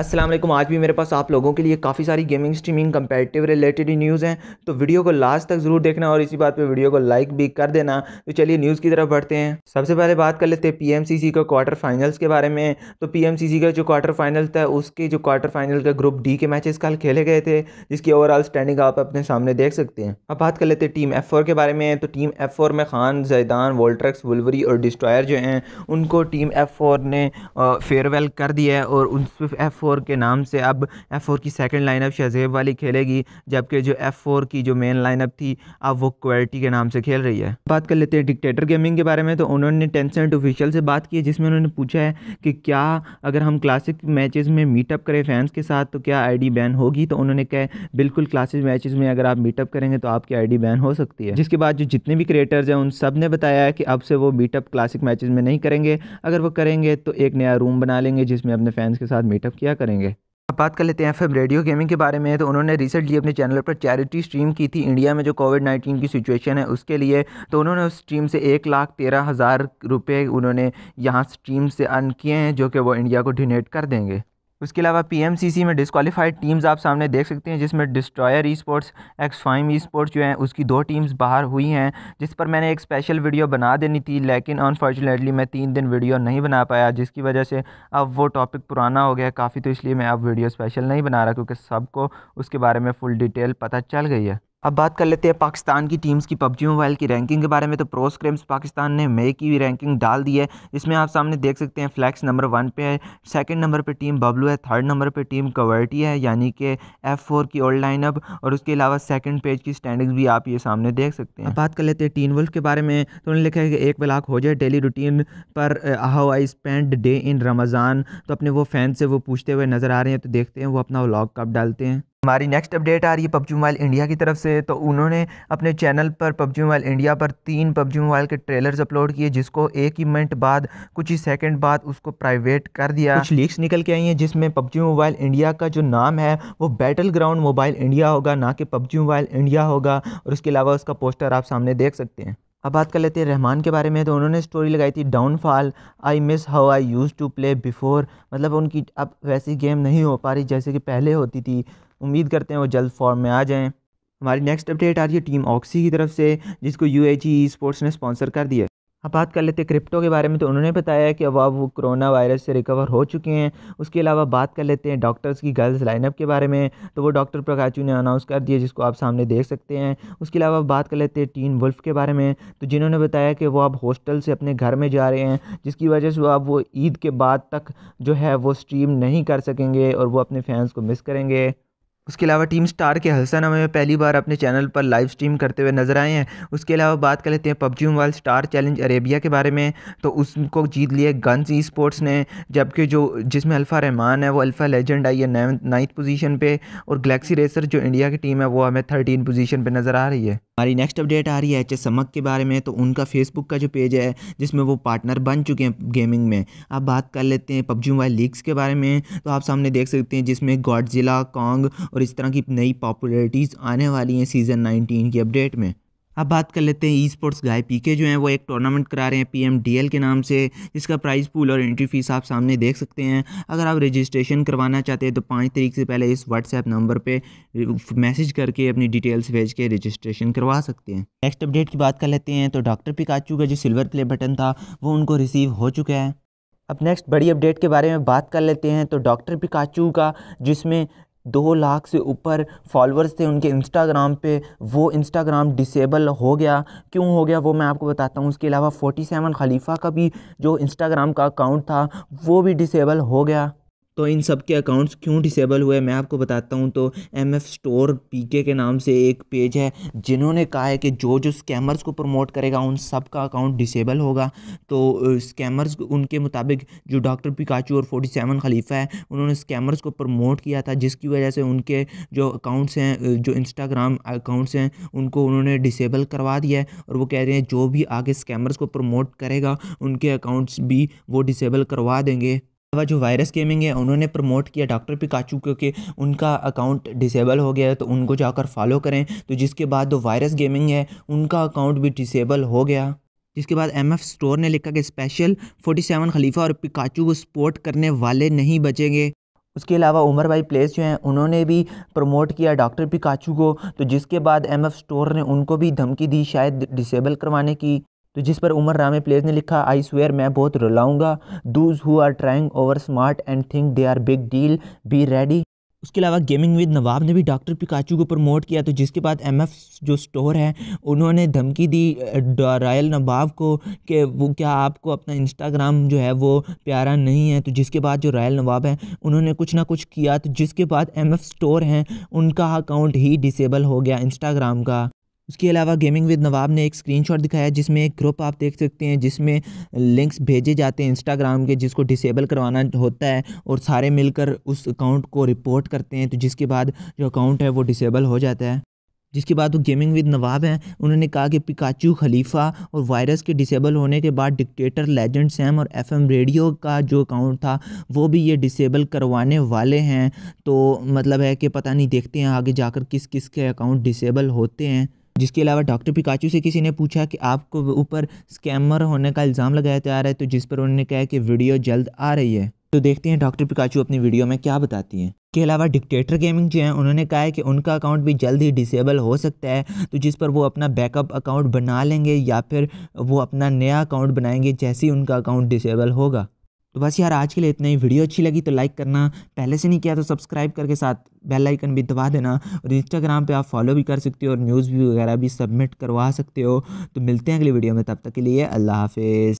असलम आज भी मेरे पास आप लोगों के लिए काफ़ी सारी gaming streaming competitive related news हैं तो वीडियो को लास्ट तक ज़रूर देखना और इसी बात पे वीडियो को लाइक भी कर देना तो चलिए न्यूज़ की तरफ बढ़ते हैं सबसे पहले बात कर लेते हैं पीएमसीसी का क्वार्टर फाइनल्स के बारे में तो पीएमसीसी का जो क्वार्टर फाइनल था उसके जो क्वार्टर फाइनल का ग्रुप डी के मैचेस कल खेले गए थे जिसकी ओवरऑल स्टैंडिंग आप अपने सामने देख सकते हैं अब बात कर लेते हैं टीम एफ के बारे में तो टीम एफ में खान जैदान वोल्ट्रक्स वुलवरी और डिस्ट्रॉयर जो हैं उनको टीम एफ ने फेयरवेल कर दिया है और उन एफ फोर के नाम से अब एफ़ फोर की सेकेंड लाइनअप शहजेब वाली खेलेगी जबकि जो एफ़ फोर की जो मेन लाइनअप थी अब वो क्वालिटी के नाम से खेल रही है बात कर लेते हैं डिक्टेटर गेमिंग के बारे में तो उन्होंने टेंसेंट ऑफिशियल से बात की जिसमें उन्होंने पूछा है कि क्या अगर हम क्लासिक मैचेस में मीटअप करें फैंस के साथ तो क्या आईडी बैन होगी तो उन्होंने कहा बिल्कुल क्लासिक मैचेस में अगर आप मीटअप करेंगे तो आपकी आईडी बैन हो सकती है जिसके बाद जो जितने भी क्रिएटर्स हैं उन सब ने बताया है कि अब से वो मीटअप क्लासिक मैचेज में नहीं करेंगे अगर वो करेंगे तो एक नया रूम बना लेंगे जिसमें अपने फैंस के साथ मीटअप किया क्या करेंगे अब बात कर लेते हैं एफ रेडियो गेमिंग के बारे में तो उन्होंने रिसेंटली अपने चैनल पर चैरिटी स्ट्रीम की थी इंडिया में जो कोविड नाइन्टीन की सिचुएशन है उसके लिए तो उन्होंने उस स्ट्रीम से एक लाख तेरह हज़ार रुपये उन्होंने यहाँ स्ट्रीम से अर्न किए हैं जो कि वो इंडिया को डोनेट कर देंगे उसके अलावा पीएमसीसी में डिसक्वालीफाइड टीम्स आप सामने देख सकते हैं जिसमें destroyer esports X fame esports जो हैं उसकी दो टीम्स बाहर हुई हैं जिस पर मैंने एक स्पेशल वीडियो बना देनी थी लेकिन अनफॉर्चुनेटली मैं तीन दिन वीडियो नहीं बना पाया जिसकी वजह से अब वो टॉपिक पुराना हो गया काफ़ी तो इसलिए मैं अब वीडियो स्पेशल नहीं बना रहा क्योंकि सबको उसके बारे में फुल डिटेल पता चल गई है अब बात कर लेते हैं पाकिस्तान की टीम्स की पबजी मोबाइल की रैंकिंग के बारे में तो प्रोस क्रेम्स पाकिस्तान ने मई की रैंकिंग डाल दी है इसमें आप सामने देख सकते हैं फ्लैक्स नंबर वन पे है सेकंड नंबर पे टीम बबलू है थर्ड नंबर पे टीम कवर्टी है यानी कि एफ फोर की ओल्ड लाइनअप और उसके अलावा सेकेंड पेज की स्टैंडिंग भी आप ये सामने देख सकते हैं बात कर लेते हैं टीन वुल्फ के बारे में तो उन्होंने लिखा है कि एक बलाक हो जाए डेली रूटीन पर how I spend day in Ramzan तो अपने वो फैन से वो पूछते हुए नज़र आ रहे हैं तो देखते हैं वो अपना व्लॉग कब डालते हैं हमारी नेक्स्ट अपडेट आ रही है पबजी मोबाइल इंडिया की तरफ से तो उन्होंने अपने चैनल पर पबजी मोबाइल इंडिया पर तीन पबजी मोबाइल के ट्रेलर्स अपलोड किए जिसको एक ही मिनट बाद कुछ ही सेकंड बाद उसको प्राइवेट कर दिया कुछ लीक्स निकल के आई हैं जिसमें पबजी मोबाइल इंडिया का जो नाम है वो बैटल ग्राउंड मोबाइल इंडिया होगा ना कि पबजी मोबाइल इंडिया होगा और उसके अलावा उसका पोस्टर आप सामने देख सकते हैं अब बात कर लेते हैं रहमान के बारे में तो उन्होंने स्टोरी लगाई थी downfall I miss how I used to play before मतलब उनकी अब वैसी गेम नहीं हो पा रही जैसे कि पहले होती थी उम्मीद करते हैं वो जल्द फॉर्म में आ जाएँ हमारी नेक्स्ट अपडेट आ रही है टीम ऑक्सी की तरफ से जिसको यू ए जी स्पोर्ट्स ने स्पॉन्सर कर दिया अब हाँ, बात कर लेते हैं क्रिप्टो के बारे में तो उन्होंने बताया कि अब अब वो कोरोना वायरस से रिकवर हो चुके हैं उसके अलावा बात कर लेते हैं डॉक्टर्स की गर्ल्स लाइनअप के बारे में तो वो डॉक्टर प्रकाचू ने अनाउंस कर दिया जिसको आप सामने देख सकते हैं उसके अलावा बात कर लेते हैं टीन वुल्फ के बारे में तो जिन्होंने बताया कि वो अब हॉस्टल से अपने घर में जा रहे हैं जिसकी वजह से वो अब वो ईद के बाद तक जो है वो स्ट्रीम नहीं कर सकेंगे और वो अपने फैंस को मिस करेंगे उसके अलावा टीम स्टार के हसन हमें पहली बार अपने चैनल पर लाइव स्ट्रीम करते हुए नजर आए हैं उसके अलावा बात कर लेते हैं PUBG mobile star challenge Arabia के बारे में तो उसको जीत लिए गन्स ई स्पोर्ट्स ने जबकि जो जिसमें अल्फ़ा रहमान है वो अल्फ़ा लेजेंड आई है नाइन्थ पोजीशन पे और गलेक्सी रेसर जो इंडिया की टीम है वो हमें थर्टीन पोजीशन पर नज़र आ रही है हमारी नेक्स्ट अपडेट आ रही है एच एस समक के बारे में तो उनका फेसबुक का जो पेज है जिसमें वो पार्टनर बन चुके हैं गेमिंग में अब बात कर लेते हैं पबजी मोबाइल लीग्स के बारे में तो आप सामने देख सकते हैं जिसमें गॉडजिला कॉन्ग और इस तरह की नई पॉपुलरिटीज़ आने वाली हैं सीज़न नाइनटीन की अपडेट में अब बात कर लेते हैं ई स्पोर्ट्स गाय पीके जो हैं वो एक टूर्नामेंट करा रहे हैं पीएमडीएल के नाम से जिसका प्राइस पूल और एंट्री फीस आप सामने देख सकते हैं अगर आप रजिस्ट्रेशन करवाना चाहते हैं तो पाँच तरीक से पहले इस व्हाट्सएप नंबर पे मैसेज करके अपनी डिटेल्स भेज के रजिस्ट्रेशन करवा सकते हैं नेक्स्ट अपडेट की बात कर लेते हैं तो डॉक्टर पिकाचू का जो सिल्वर प्ले बटन था वो उनको रिसीव हो चुका है अब नेक्स्ट बड़ी अपडेट के बारे में बात कर लेते हैं तो डॉक्टर पिकाचू का जिसमें दो लाख से ऊपर फॉलोअर्स थे उनके इंस्टाग्राम पे वो इंस्टाग्राम डिसेबल हो गया क्यों हो गया वो मैं आपको बताता हूँ उसके अलावा फोर्टी सेवन खलीफ़ा का भी जो इंस्टाग्राम का अकाउंट था वो भी डिसेबल हो गया तो इन सब के अकाउंट्स क्यों डिसेबल हुए मैं आपको बताता हूँ तो एम एफ स्टोर पी के के नाम से एक पेज है जिन्होंने कहा है कि जो जो स्कैमर्स को प्रमोट करेगा उन सब का अकाउंट डिसेबल होगा तो स्कैमर्स उनके मुताबिक जो डॉक्टर पिकाचू और फोर्टी सेवन खलीफा है उन्होंने स्कैमर्स को प्रमोट किया था जिसकी वजह से उनके जो अकाउंट्स हैं जो इंस्टाग्राम अकाउंट्स हैं उनको उन्होंने डिसेबल करवा दिया है और वो कह रहे हैं जो भी आगे स्कैमर्स को प्रमोट करेगा उनके अकाउंट्स भी वो डिसेबल करवा देंगे अलावा जो वायरस गेमिंग है उन्होंने प्रमोट किया डॉक्टर पिकाचू क्योंकि उनका अकाउंट डिसेबल हो गया है तो उनको जाकर फॉलो करें तो जिसके बाद जो वायरस गेमिंग है उनका अकाउंट भी डिसेबल हो गया जिसके बाद एम एफ स्टोर ने लिखा कि स्पेशल 47 खलीफा और पिकाचू को सपोर्ट करने वाले नहीं बचेंगे उसके अलावा उमर भाई प्लेस जो हैं उन्होंने भी प्रमोट किया डॉक्टर पिकाचू को तो जिसके बाद एम एफ स्टोर ने उनको भी धमकी दी शायद डिसेबल करवाने की तो जिस पर उमर रामे प्लेस ने लिखा आई स्वेयर मैं बहुत रुलाऊंगा those who are trying over smart and think they are big deal be ready उसके अलावा गेमिंग विद नवाब ने भी डॉक्टर पिकाचू को प्रमोट किया तो जिसके बाद एम जो स्टोर है उन्होंने धमकी दी रॉयल नवाब को कि वो क्या आपको अपना इंस्टाग्राम जो है वो प्यारा नहीं है तो जिसके बाद जो रॉयल नवाब हैं उन्होंने कुछ ना कुछ किया तो जिसके बाद एम स्टोर हैं उनका अकाउंट ही डिसेबल हो गया इंस्टाग्राम का उसके अलावा गेमिंग विद नवाब ने एक स्क्रीनशॉट दिखाया जिसमें एक ग्रुप आप देख सकते हैं जिसमें लिंक्स भेजे जाते हैं इंस्टाग्राम के जिसको डिसेबल करवाना होता है और सारे मिलकर उस अकाउंट को रिपोर्ट करते हैं तो जिसके बाद जो अकाउंट है वो डिसेबल हो जाता है जिसके बाद वो गेमिंग विद नवाब हैं उन्होंने कहा कि पिकाचू खलीफा और वायरस के डिसेबल होने के बाद डिक्टेटर लेजेंड सैम और एफएम रेडियो का जो अकाउंट था वो भी ये डिसेबल करवाने वाले हैं तो मतलब है कि पता नहीं देखते हैं आगे जाकर किस किस के अकाउंट डिसेबल होते हैं जिसके अलावा डॉक्टर पिकाचू से किसी ने पूछा कि आपको ऊपर स्कैमर होने का इल्ज़ाम लगाया जा रहा है तो जिस पर उन्होंने कहा कि वीडियो जल्द आ रही है तो देखते हैं डॉक्टर पिकाचू अपनी वीडियो में क्या बताती हैं के अलावा डिक्टेटर गेमिंग जो है उन्होंने कहा है कि उनका अकाउंट भी जल्द ही डिसेबल हो सकता है तो जिस पर वो अपना बैकअप अकाउंट बना लेंगे या फिर वो अपना नया अकाउंट बनाएंगे जैसे ही उनका अकाउंट डिसेबल होगा तो बस यार आज के लिए इतना ही वीडियो अच्छी लगी तो लाइक करना पहले से नहीं किया तो सब्सक्राइब करके साथ बेल आइकन भी दबा देना और इंस्टाग्राम पे आप फॉलो भी कर सकते हो और न्यूज़ भी वगैरह भी सबमिट करवा सकते हो तो मिलते हैं अगली वीडियो में तब तक के लिए अल्लाह हाफिज़